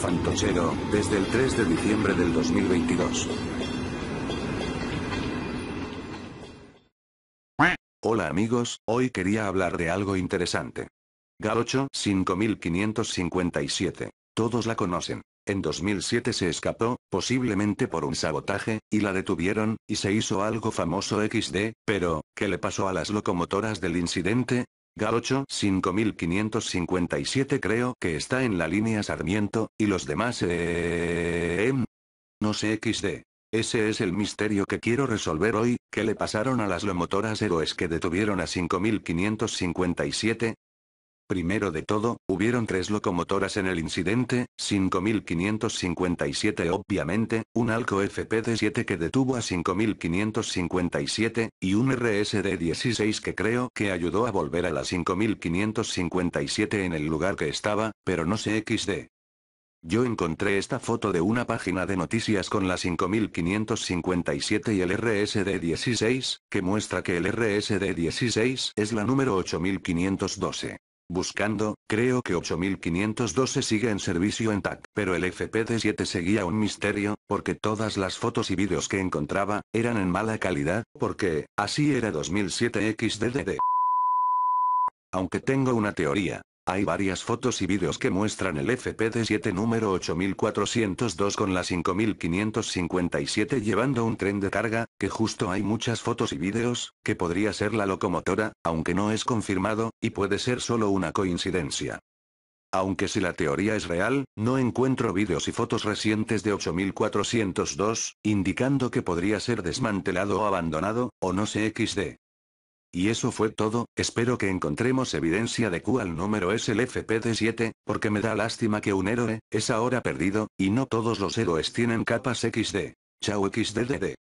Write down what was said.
Fantochero, desde el 3 de diciembre del 2022. Hola amigos, hoy quería hablar de algo interesante. Galocho 5557. Todos la conocen. En 2007 se escapó, posiblemente por un sabotaje, y la detuvieron, y se hizo algo famoso XD, pero, ¿qué le pasó a las locomotoras del incidente? Galocho, 5557 creo que está en la línea Sarmiento, y los demás eh... Em, no sé XD. Ese es el misterio que quiero resolver hoy, ¿qué le pasaron a las lomotoras héroes que detuvieron a 5557? Primero de todo, hubieron tres locomotoras en el incidente, 5.557 obviamente, un Alco FP-7 que detuvo a 5.557, y un RSD-16 que creo que ayudó a volver a la 5.557 en el lugar que estaba, pero no sé XD. Yo encontré esta foto de una página de noticias con la 5557 y el RSD-16, que muestra que el RSD-16 es la número 8512. Buscando, creo que 8512 sigue en servicio en TAC, pero el FPD-7 seguía un misterio, porque todas las fotos y vídeos que encontraba, eran en mala calidad, porque, así era 2007 XDDD. Aunque tengo una teoría. Hay varias fotos y vídeos que muestran el FPD-7 número 8402 con la 5557 llevando un tren de carga, que justo hay muchas fotos y vídeos, que podría ser la locomotora, aunque no es confirmado, y puede ser solo una coincidencia. Aunque si la teoría es real, no encuentro vídeos y fotos recientes de 8402, indicando que podría ser desmantelado o abandonado, o no sé xd. Y eso fue todo, espero que encontremos evidencia de cuál número es el FPD-7, porque me da lástima que un héroe, es ahora perdido, y no todos los héroes tienen capas XD. Chao XDDD.